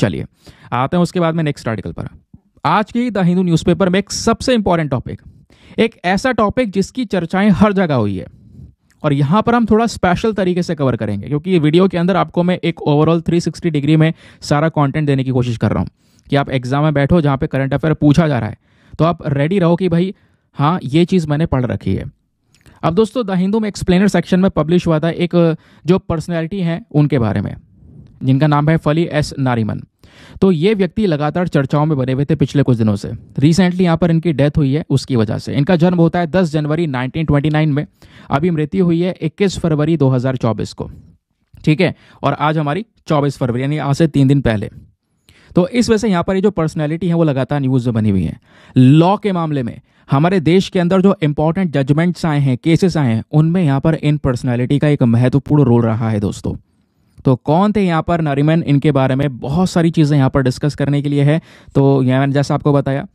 चलिए आते हैं उसके बाद में नेक्स्ट आर्टिकल पर आज की द हिंदू न्यूज़पेपर में एक सबसे इंपॉर्टेंट टॉपिक एक ऐसा टॉपिक जिसकी चर्चाएं हर जगह हुई है और यहाँ पर हम थोड़ा स्पेशल तरीके से कवर करेंगे क्योंकि ये वीडियो के अंदर आपको मैं एक ओवरऑल 360 डिग्री में सारा कंटेंट देने की कोशिश कर रहा हूँ कि आप एग्जाम में बैठो जहाँ पे करंट अफेयर पूछा जा रहा है तो आप रेडी रहो कि भाई हाँ ये चीज़ मैंने पढ़ रखी है अब दोस्तों द हिंदू में एक्सप्लेनर सेक्शन में पब्लिश हुआ था एक जो पर्सनैलिटी हैं उनके बारे में जिनका नाम है फली एस नारीमन तो ये व्यक्ति लगातार चर्चाओं में बने हुए थे पिछले कुछ दिनों से रिसेंटली यहाँ पर इनकी डेथ हुई है उसकी वजह से इनका जन्म होता है दस जनवरी 1929 में अभी मृत्यु हुई है 21 फरवरी 2024 को ठीक है और आज हमारी 24 फरवरी यानी आज से तीन दिन पहले तो इस वजह से यहाँ पर ये जो पर्सनैलिटी है वो लगातार न्यूज़ में बनी हुई है लॉ के मामले में हमारे देश के अंदर जो इंपॉर्टेंट जजमेंट्स आए हैं केसेस आए हैं उनमें यहाँ पर इन पर्सनैलिटी का एक महत्वपूर्ण रोल रहा है दोस्तों तो कौन थे यहाँ पर नरीमैन इनके बारे में बहुत सारी चीज़ें यहाँ पर डिस्कस करने के लिए है तो यहाँ मैंने जैसा आपको बताया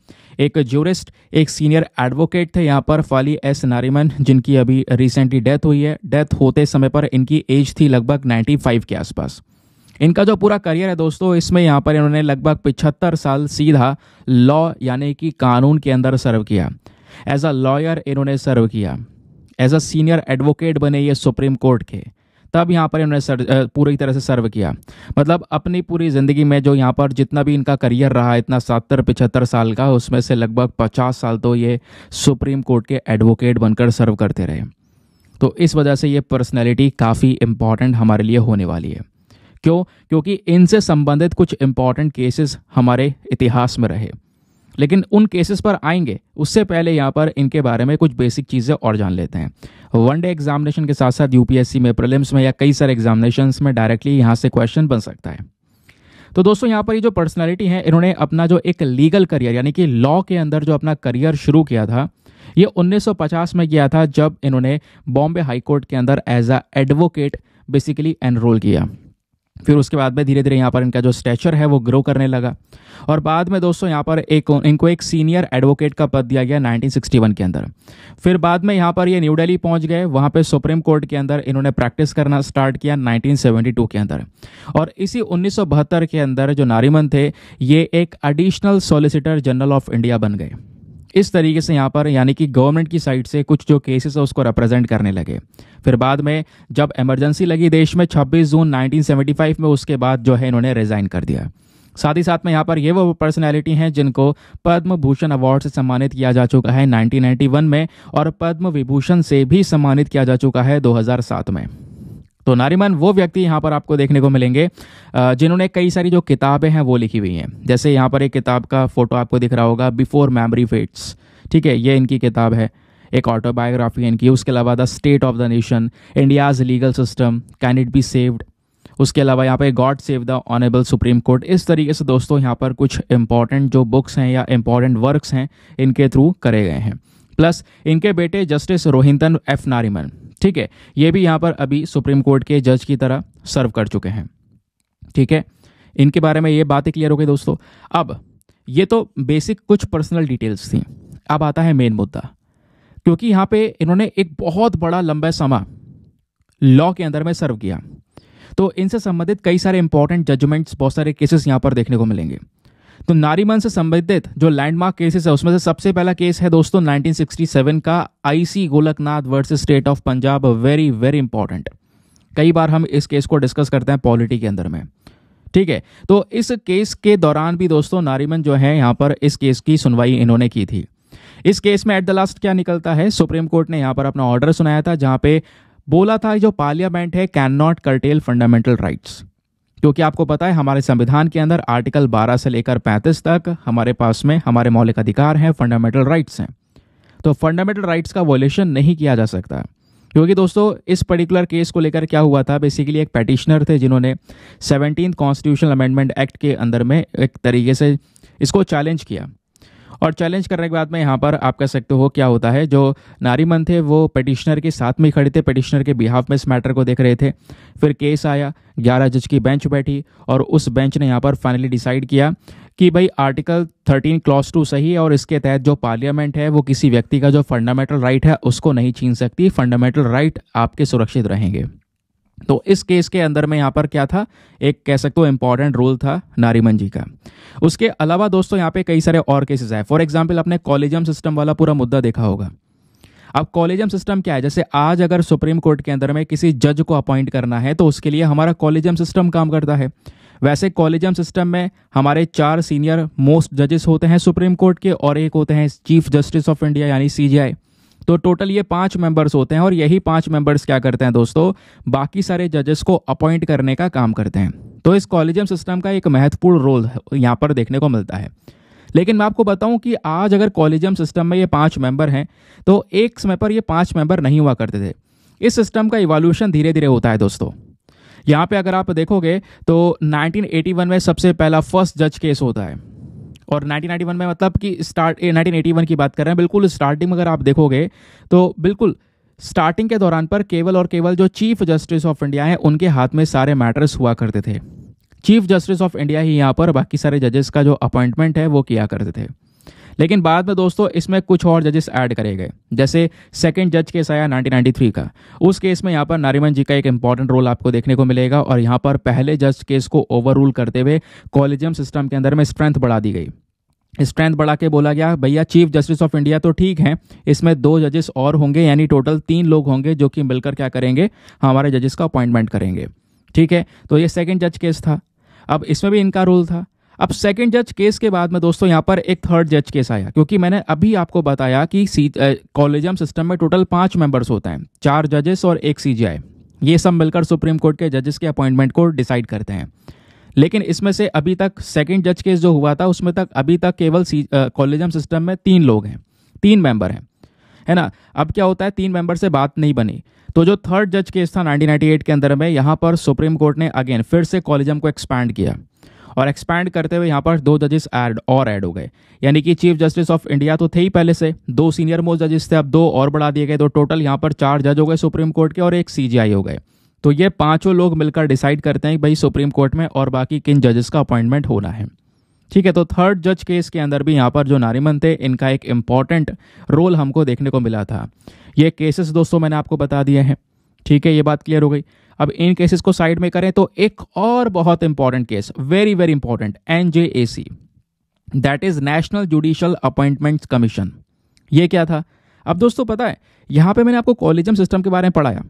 एक जूरिस्ट एक सीनियर एडवोकेट थे यहाँ पर फाली एस नारीमन जिनकी अभी रिसेंटली डेथ हुई है डेथ होते समय पर इनकी एज थी लगभग 95 के आसपास इनका जो पूरा करियर है दोस्तों इसमें यहाँ पर इन्होंने लगभग पिछहत्तर साल सीधा लॉ यानी कि कानून के अंदर सर्व किया एज अ लॉयर इन्होंने सर्व किया एज अ सीनियर एडवोकेट बने ये सुप्रीम कोर्ट के तब यहाँ पर इन्होंने पूरी तरह से सर्व किया मतलब अपनी पूरी ज़िंदगी में जो यहाँ पर जितना भी इनका करियर रहा इतना सत्तर पिछहत्तर साल का उसमें से लगभग पचास साल तो ये सुप्रीम कोर्ट के एडवोकेट बनकर सर्व करते रहे तो इस वजह से ये पर्सनैलिटी काफ़ी इम्पॉर्टेंट हमारे लिए होने वाली है क्यों क्योंकि इनसे संबंधित कुछ इम्पॉर्टेंट केसेस हमारे इतिहास में रहे लेकिन उन केसेस पर आएंगे उससे पहले यहाँ पर इनके बारे में कुछ बेसिक चीज़ें और जान लेते हैं वन डे एग्जामिनेशन के साथ साथ यूपीएससी में प्रिलिम्स में या कई सारे एग्जामिनेशन में डायरेक्टली यहाँ से क्वेश्चन बन सकता है तो दोस्तों यहाँ पर ये जो पर्सनैलिटी है इन्होंने अपना जो एक लीगल करियर यानी कि लॉ के अंदर जो अपना करियर शुरू किया था ये 1950 में किया था जब इन्होंने बॉम्बे हाईकोर्ट के अंदर as a advocate basically enroll किया फिर उसके बाद में धीरे धीरे यहाँ पर इनका जो स्टैचर है वो ग्रो करने लगा और बाद में दोस्तों यहाँ पर एक इनको एक सीनियर एडवोकेट का पद दिया गया 1961 के अंदर फिर बाद में यहाँ पर ये न्यू दिल्ली पहुँच गए वहाँ पे सुप्रीम कोर्ट के अंदर इन्होंने प्रैक्टिस करना स्टार्ट किया 1972 के अंदर और इसी उन्नीस के अंदर जो नारीमन थे ये एक additional solicitor general of India बन गए इस तरीके से यहाँ पर यानी कि गवर्नमेंट की साइड से कुछ जो केसेस है उसको रिप्रेजेंट करने लगे फिर बाद में जब इमरजेंसी लगी देश में 26 जून 1975 में उसके बाद जो है इन्होंने रिज़ाइन कर दिया साथ ही साथ में यहाँ पर ये वो पर्सनैलिटी हैं जिनको पद्म भूषण अवार्ड से सम्मानित किया जा चुका है 1991 में और पद्म विभूषण से भी सम्मानित किया जा चुका है 2007 में तो नारीमन वो व्यक्ति यहाँ पर आपको देखने को मिलेंगे जिन्होंने कई सारी जो किताबें हैं वो लिखी हुई हैं जैसे यहाँ पर एक किताब का फोटो आपको दिख रहा होगा बिफोर मेमरी फेट्स ठीक है ये इनकी किताब है एक ऑटोबायोग्राफी इनकी उसके अलावा the state of the nation India's legal system can it be saved उसके अलावा यहाँ पे God save the honourable supreme court इस तरीके से दोस्तों यहाँ पर कुछ इंपॉर्टेंट जो बुक्स हैं या इंपॉर्टेंट वर्क्स हैं इनके थ्रू करे गए हैं प्लस इनके बेटे जस्टिस रोहिंतन एफ नारीमन ठीक है ये भी यहाँ पर अभी सुप्रीम कोर्ट के जज की तरह सर्व कर चुके हैं ठीक है इनके बारे में ये बातें क्लियर हो गई दोस्तों अब ये तो बेसिक कुछ पर्सनल डिटेल्स थी अब आता है मेन मुद्दा क्योंकि यहाँ पे इन्होंने एक बहुत बड़ा लंबा समा लॉ के अंदर में सर्व किया तो इनसे संबंधित कई सारे इंपॉर्टेंट जजमेंट्स बहुत सारे केसेस यहाँ पर देखने को मिलेंगे तो नारीमन से संबंधित जो लैंडमार्क केसेस है उसमें से सबसे पहला केस है दोस्तों 1967 का IC Golaknath versus state of Punjab very very important कई बार हम इस केस को डिस्कस करते हैं पॉलिटी के अंदर में ठीक है तो इस केस के दौरान भी दोस्तों नारीमन जो है यहाँ पर इस केस की सुनवाई इन्होंने की थी इस केस में एट द लास्ट क्या निकलता है सुप्रीम कोर्ट ने यहाँ पर अपना ऑर्डर सुनाया था जहाँ पे बोला था जो पार्लियामेंट है can not curtail fundamental rights क्योंकि आपको पता है हमारे संविधान के अंदर आर्टिकल 12 से लेकर 35 तक हमारे पास में हमारे मौलिक अधिकार हैं फंडामेंटल राइट्स हैं तो फंडामेंटल राइट्स का वॉल्यूशन नहीं किया जा सकता क्योंकि दोस्तों इस पर्टिकुलर केस को लेकर क्या हुआ था बेसिकली एक पेटिशनर थे जिन्होंने सेवनटीन कॉन्स्टिट्यूशनल अमेंडमेंट एक्ट के अंदर में एक तरीके से इसको चैलेंज किया और चैलेंज करने के बाद में यहाँ पर आप कह सकते हो क्या होता है जो नारीमन थे वो पटिशनर के साथ में खड़े थे पटिशनर के बिहाफ में इस मैटर को देख रहे थे फिर केस आया ग्यारह जज की बेंच बैठी और उस बेंच ने यहाँ पर फाइनली डिसाइड किया कि भाई आर्टिकल थर्टीन क्लास टू सही है और इसके तहत जो पार्लियामेंट है वो किसी व्यक्ति का जो फंडामेंटल राइट है उसको नहीं छीन सकती फंडामेंटल राइट आपके सुरक्षित रहेंगे तो इस केस के अंदर में यहाँ पर क्या था एक कह सकते हो इंपॉर्टेंट रोल था नारीमन जी का उसके अलावा दोस्तों यहाँ पे कई सारे और केसेस हैं फॉर एग्जाम्पल आपने कॉलेजियम सिस्टम वाला पूरा मुद्दा देखा होगा अब कॉलेजियम सिस्टम क्या है जैसे आज अगर सुप्रीम कोर्ट के अंदर में किसी जज को अपॉइंट करना है तो उसके लिए हमारा कॉलेजियम सिस्टम काम करता है वैसे कॉलेजियम सिस्टम में हमारे चार सीनियर मोस्ट जजेस होते हैं सुप्रीम कोर्ट के और एक होते हैं चीफ जस्टिस ऑफ इंडिया यानी सीजीआई तो टोटल ये पांच मेंबर्स होते हैं और यही पांच मेंबर्स क्या करते हैं दोस्तों बाकी सारे जजेस को अपॉइंट करने का काम करते हैं तो इस कॉलेजियम सिस्टम का एक महत्वपूर्ण रोल यहाँ पर देखने को मिलता है लेकिन मैं आपको बताऊं कि आज अगर कॉलेजियम सिस्टम में ये पांच मेंबर हैं तो एक समय पर ये पांच मेंबर नहीं हुआ करते थे इस सिस्टम का इवोल्यूशन धीरे धीरे होता है दोस्तों यहाँ पे अगर आप देखोगे तो 1981 में सबसे पहला फर्स्ट जज केस होता है और 1991 में मतलब कि स्टार्ट नाइनटीन एटी की बात कर रहे हैं बिल्कुल स्टार्टिंग अगर आप देखोगे तो बिल्कुल स्टार्टिंग के दौरान पर केवल और केवल जो चीफ जस्टिस ऑफ इंडिया हैं उनके हाथ में सारे मैटर्स हुआ करते थे चीफ जस्टिस ऑफ इंडिया ही यहाँ पर बाकी सारे जजेस का जो अपॉइंटमेंट है वो किया करते थे लेकिन बाद में दोस्तों इसमें कुछ और जजेस ऐड करे गए जैसे सेकंड जज केस आया 1993 का उस केस में यहाँ पर नारीमन जी का एक इंपॉर्टेंट रोल आपको देखने को मिलेगा और यहाँ पर पहले जज केस को ओवर रूल करते हुए कॉलेजियम सिस्टम के अंदर में स्ट्रेंथ बढ़ा दी गई स्ट्रेंथ बढ़ा के बोला गया भैया चीफ जस्टिस ऑफ इंडिया तो ठीक है इसमें दो जजेस और होंगे यानी टोटल तीन लोग होंगे जो कि मिलकर क्या करेंगे हमारे जजेस का अपॉइंटमेंट करेंगे ठीक है तो ये सेकंड जज केस था अब इसमें भी इनका रोल था अब सेकंड जज केस के बाद में दोस्तों यहाँ पर एक थर्ड जज केस आया क्योंकि मैंने अभी आपको बताया कि सी कॉलेजियम सिस्टम में टोटल पांच मेंबर्स होते हैं चार जजेस और एक सीजीआई ये सब मिलकर सुप्रीम कोर्ट के जजेस के अपॉइंटमेंट को डिसाइड करते हैं लेकिन इसमें से अभी तक सेकेंड जज केस जो हुआ था उसमें तक अभी तक केवल कॉलेजियम सिस्टम में तीन लोग हैं तीन मेंबर हैं है ना अब क्या होता है तीन मेंबर से बात नहीं बनी तो जो थर्ड जज केस था 1998 के अंदर में यहाँ पर सुप्रीम कोर्ट ने अगेन फिर से कॉलेजियम को एक्सपैंड किया और एक्सपैंड करते हुए यहाँ पर दो जजेस ऐड और ऐड हो गए यानी कि चीफ जस्टिस ऑफ इंडिया तो थे ही पहले से दो सीनियर मोस्ट जजेस थे अब दो और बढ़ा दिए गए तो टोटल यहाँ पर चार जज हो गए सुप्रीम कोर्ट के और एक सीजीआई हो गए तो ये पांचों लोग मिलकर डिसाइड करते हैं कि भाई सुप्रीम कोर्ट में और बाकी किन जजेस का अपॉइंटमेंट होना है ठीक है तो थर्ड जज केस के अंदर भी यहाँ पर जो नारीमन थे इनका एक इम्पॉर्टेंट रोल हमको देखने को मिला था ये केसेस दोस्तों मैंने आपको बता दिए हैं ठीक है ये बात क्लियर हो गई अब इन केसेस को साइड में करें तो एक और बहुत important case very very important NJAC that is national judicial appointments commission ये क्या था अब दोस्तों पता है यहाँ पे मैंने आपको कॉलेजियम सिस्टम के बारे में पढ़ाया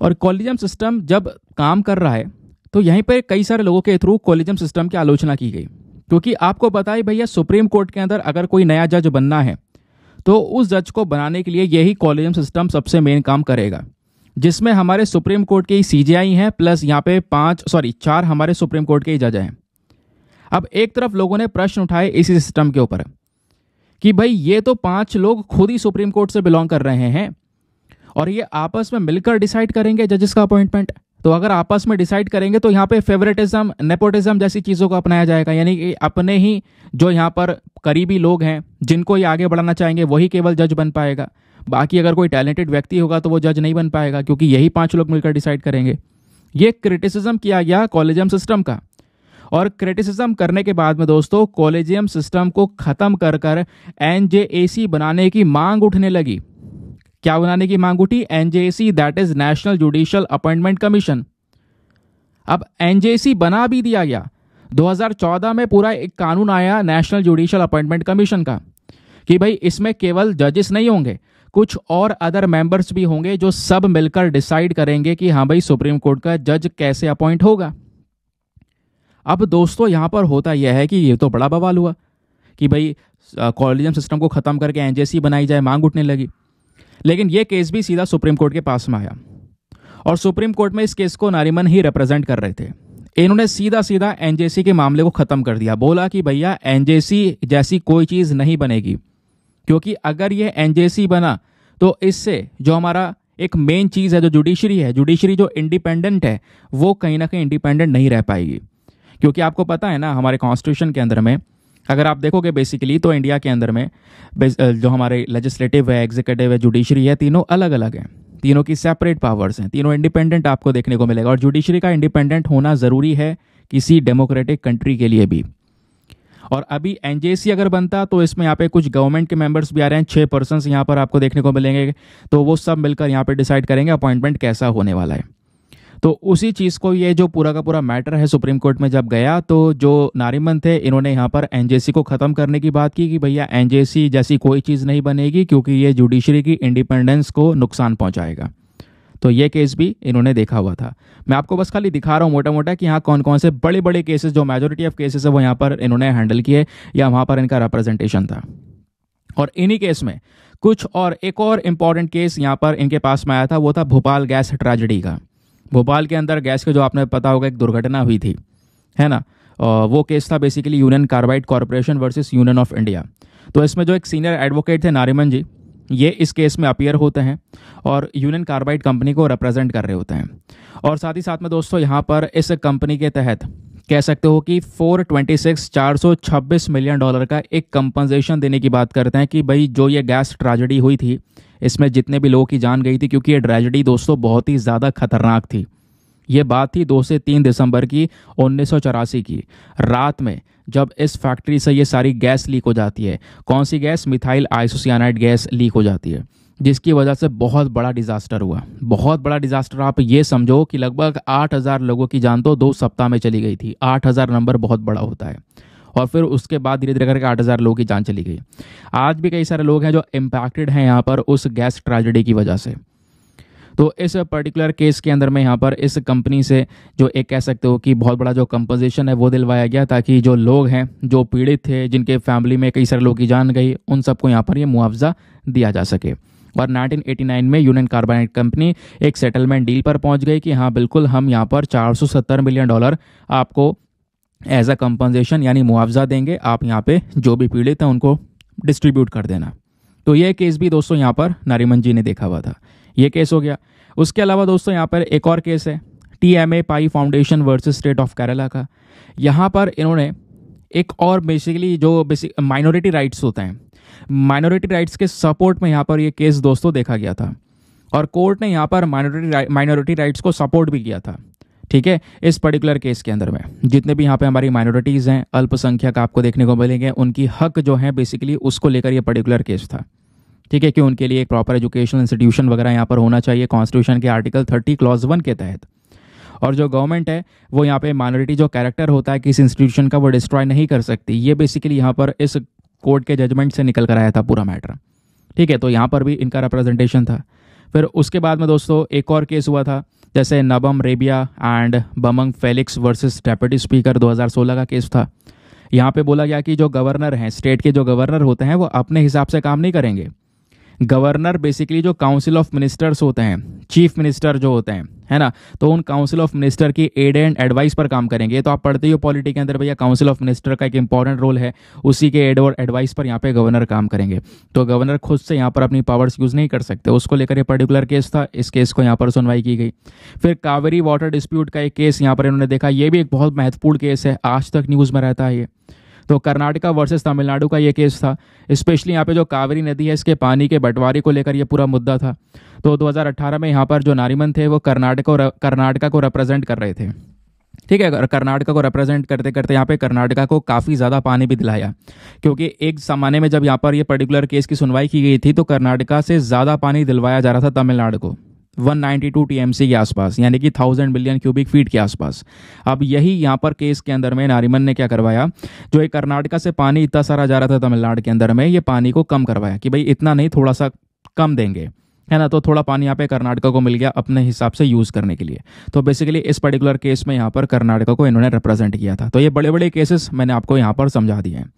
और कॉलेजियम सिस्टम जब काम कर रहा है तो यहीं पर कई सारे लोगों के थ्रू कॉलेजियम सिस्टम की आलोचना की गई क्योंकि आपको पता है भैया सुप्रीम कोर्ट के अंदर अगर कोई नया जज बनना है तो उस जज को बनाने के लिए यही कॉलेजियम सिस्टम सबसे मेन काम करेगा जिसमें हमारे सुप्रीम कोर्ट के ही सीजीआई हैं प्लस यहाँ पे पांच सॉरी चार हमारे सुप्रीम कोर्ट के ही जज हैं अब एक तरफ लोगों ने प्रश्न उठाए इसी सिस्टम के ऊपर कि भाई ये तो पांच लोग खुद ही सुप्रीम कोर्ट से बिलोंग कर रहे हैं और ये आपस में मिलकर डिसाइड करेंगे जजेस का अपॉइंटमेंट तो अगर आपस में डिसाइड करेंगे तो यहाँ पे फेवरेटिज्म नेपोटिज्म जैसी चीज़ों को अपनाया जाएगा यानी कि अपने ही जो यहाँ पर करीबी लोग हैं जिनको ये आगे बढ़ाना चाहेंगे वही केवल जज बन पाएगा बाकी अगर कोई टैलेंटेड व्यक्ति होगा तो वो जज नहीं बन पाएगा क्योंकि यही पाँच लोग मिलकर डिसाइड करेंगे ये क्रिटिसिज्म किया गया कॉलेजियम सिस्टम का और क्रिटिसिज्म करने के बाद में दोस्तों कॉलेजियम सिस्टम को ख़त्म कर कर एन बनाने की मांग उठने लगी क्या बनाने की मांग उठी NJC that is national judicial appointment commission अब एनजेसी बना भी दिया गया 2014 में पूरा एक कानून आया नेशनल जुडिशियल अपॉइंटमेंट कमीशन का कि भाई इसमें केवल जजेस नहीं होंगे कुछ और अदर मेंबर्स भी होंगे जो सब मिलकर डिसाइड करेंगे कि हाँ भाई सुप्रीम कोर्ट का जज कैसे अपॉइंट होगा अब दोस्तों यहां पर होता यह है कि ये तो बड़ा बवाल हुआ कि भाई कॉलेजियम सिस्टम को ख़त्म करके एनजेसी बनाई जाए मांग उठने लगी लेकिन यह केस भी सीधा सुप्रीम कोर्ट के पास में आया और सुप्रीम कोर्ट में इस केस को नारीमन ही रिप्रेजेंट कर रहे थे इन्होंने सीधा सीधा एनजेसी के मामले को ख़त्म कर दिया बोला कि भैया एनजेसी जैसी कोई चीज़ नहीं बनेगी क्योंकि अगर ये एनजेसी बना तो इससे जो हमारा एक मेन चीज़ है जो जुडिशरी है जुडिशरी जो इंडिपेंडेंट है वो कहीं ना कहीं इंडिपेंडेंट नहीं रह पाएगी क्योंकि आपको पता है ना हमारे कॉन्स्टिट्यूशन के अंदर में अगर आप देखोगे बेसिकली तो इंडिया के अंदर में जो हमारे लेजिस्लेटिव है एग्जीक्यूटिव है जुडिशरी है तीनों अलग अलग हैं तीनों की सेपरेट पावर्स हैं तीनों इंडिपेंडेंट आपको देखने को मिलेगा और जुडिशरी का इंडिपेंडेंट होना ज़रूरी है किसी डेमोक्रेटिक कंट्री के लिए भी और अभी एन अगर बनता तो इसमें यहाँ पे कुछ गवर्नमेंट के मेंबर्स भी आ रहे हैं छः पर्सन यहाँ पर आपको देखने को मिलेंगे तो वो सब मिलकर यहाँ पर डिसाइड करेंगे अपॉइंटमेंट कैसा होने वाला है तो उसी चीज़ को ये जो पूरा का पूरा मैटर है सुप्रीम कोर्ट में जब गया तो जो नारीमन थे इन्होंने यहाँ पर एनजेसी को ख़त्म करने की बात की कि भैया एनजेसी जैसी कोई चीज़ नहीं बनेगी क्योंकि ये जुडिशरी की इंडिपेंडेंस को नुकसान पहुँचाएगा तो ये केस भी इन्होंने देखा हुआ था मैं आपको बस खाली दिखा रहा हूँ मोटा मोटा कि यहाँ कौन कौन से बड़े बड़े केसेस जो मेजोरिटी ऑफ केसेस है वो यहाँ पर इन्होंने हैंडल किए या वहाँ पर इनका रिप्रेजेंटेशन था और इन्हीं केस में कुछ और एक और इम्पॉर्टेंट केस यहाँ पर इनके पास में आया था वो था भोपाल गैस ट्रेजिडी का भोपाल के अंदर गैस के जो आपने पता होगा एक दुर्घटना हुई थी है ना वो केस था basically union carbide corporation versus union of India तो इसमें जो एक सीनियर एडवोकेट थे नारीमन जी ये इस केस में अपियर होते हैं और यूनियन कार्बाइड कंपनी को रिप्रेजेंट कर रहे होते हैं और साथ ही साथ में दोस्तों यहाँ पर इस कंपनी के तहत कह सकते हो कि 426 426 मिलियन डॉलर का एक कंपनसेशन देने की बात करते हैं कि भाई जो ये गैस ट्रेजडी हुई थी इसमें जितने भी लोगों की जान गई थी क्योंकि ये ट्रेजडी दोस्तों बहुत ही ज़्यादा खतरनाक थी ये बात थी दो से तीन दिसंबर की उन्नीस की रात में जब इस फैक्ट्री से ये सारी गैस लीक हो जाती है कौन सी gas methyl isocyanate gas leak हो जाती है जिसकी वजह से बहुत बड़ा डिज़ास्टर हुआ बहुत बड़ा डिज़ास्टर आप ये समझो कि लगभग 8000 लोगों की जान तो दो सप्ताह में चली गई थी 8000 नंबर बहुत बड़ा होता है और फिर उसके बाद धीरे धीरे करके आठ हज़ार लोगों की जान चली गई आज भी कई सारे लोग हैं जो इम्पैक्टेड हैं यहाँ पर उस गैस ट्रेजिडी की वजह से तो इस पर्टिकुलर केस के अंदर में यहाँ पर इस कंपनी से जो एक कह सकते हो कि बहुत बड़ा जो कंपोजिशन है वो दिलवाया गया ताकि जो लोग हैं जो पीड़ित थे जिनके फैमिली में कई सारे लोगों की जान गई उन सबको यहाँ पर ये मुआवजा दिया जा सके और 1989 में यूनियन कार्बोनेट कंपनी एक सेटलमेंट डील पर पहुंच गई कि हाँ बिल्कुल हम यहाँ पर 470 मिलियन डॉलर आपको एज अ कंपनसेशन यानी मुआवजा देंगे आप यहाँ पे जो भी पीड़ित हैं उनको डिस्ट्रीब्यूट कर देना तो ये केस भी दोस्तों यहाँ पर नारीमन जी ने देखा हुआ था ये केस हो गया उसके अलावा दोस्तों यहाँ पर एक और केस है T M A Pai foundation versus state of Kerala का यहाँ पर इन्होंने एक और बेसिकली जो बेसिक माइनॉरिटी राइट्स होते हैं माइनॉरिटी राइट्स के सपोर्ट में यहाँ पर ये केस दोस्तों देखा गया था और कोर्ट ने यहाँ पर माइनॉरिटी माइनॉरिटी राइट्स को सपोर्ट भी किया था ठीक है इस पर्टिकुलर केस के अंदर में जितने भी यहाँ पे हमारी माइनॉरिटीज़ हैं अल्पसंख्यक आपको देखने को मिलेंगे उनकी हक जो है बेसिकली उसको लेकर ये पर्टिकुलर केस था ठीक है कि उनके लिए एक प्रॉपर एजुकेशनल इंस्टीट्यूशन वगैरह यहाँ पर होना चाहिए कॉन्स्टिट्यूशन के आर्टिकल थर्टी क्लॉज वन के तहत और जो गवर्नमेंट है वो यहाँ पे माइनॉरिटी जो कैरेक्टर होता है किसी इंस्टीट्यूशन का वो डिस्ट्रॉय नहीं कर सकती ये बेसिकली यहाँ पर इस कोर्ट के जजमेंट से निकल कर आया था पूरा मैटर ठीक है तो यहाँ पर भी इनका रिप्रेजेंटेशन था फिर उसके बाद में दोस्तों एक और केस हुआ था जैसे Nabam Rebia and Bamang Felix versus deputy speaker 2016 का केस था यहाँ पे बोला गया कि जो गवर्नर हैं स्टेट के जो गवर्नर होते हैं वो अपने हिसाब से काम नहीं करेंगे गवर्नर बेसिकली जो काउंसिल ऑफ मिनिस्टर्स होते हैं चीफ मिनिस्टर जो होते हैं है ना तो उन काउंसिल ऑफ मिनिस्टर की एड एंड एडवाइस पर काम करेंगे तो आप पढ़ते हो पॉलिटी के अंदर भैया काउंसिल ऑफ मिनिस्टर का एक इंपॉर्टेंट रोल है उसी के एड और एडवाइस पर यहाँ पे गवर्नर काम करेंगे तो गवर्नर खुद से यहाँ पर अपनी पावर्स यूज़ नहीं कर सकते उसको लेकर यह पर्टिकुलर केस था इस केस को यहाँ पर सुनवाई की गई फिर कावेरी वाटर डिस्प्यूट का एक केस यहाँ पर इन्होंने देखा ये भी एक बहुत महत्वपूर्ण केस है आज तक न्यूज़ में रहता है ये तो कर्नाटका वर्सेस तमिलनाडु का ये केस था स्पेशली यहाँ पे जो कावेरी नदी है इसके पानी के बंटवारे को लेकर ये पूरा मुद्दा था तो 2018 में यहाँ पर जो नारीमन थे वो कर्नाटक कर्नाटका को रिप्रेजेंट कर रहे थे ठीक है कर्नाटका को रिप्रेजेंट करते करते यहाँ पे कर्नाटका को काफ़ी ज़्यादा पानी भी दिलाया क्योंकि एक ज़माने में जब यहाँ पर ये पर्टिकुलर केस की सुनवाई की गई थी तो कर्नाटका से ज़्यादा पानी दिलवाया जा रहा था तमिलनाडु को 192 टीएमसी के आसपास यानी कि 1000 बिलियन क्यूबिक फीट के आसपास अब यही यहाँ पर केस के अंदर में नारीमन ने क्या करवाया जो एक कर्नाटका से पानी इतना सारा जा रहा था तमिलनाडु के अंदर में ये पानी को कम करवाया कि भाई इतना नहीं थोड़ा सा कम देंगे है ना तो थोड़ा पानी यहाँ पे कर्नाटका को मिल गया अपने हिसाब से यूज़ करने के लिए तो बेसिकली इस पर्टिकुलर केस में यहाँ पर कर्नाटका को इन्होंने रिप्रेजेंट किया था तो ये बड़े बड़े केसेस मैंने आपको यहाँ पर समझा दिए हैं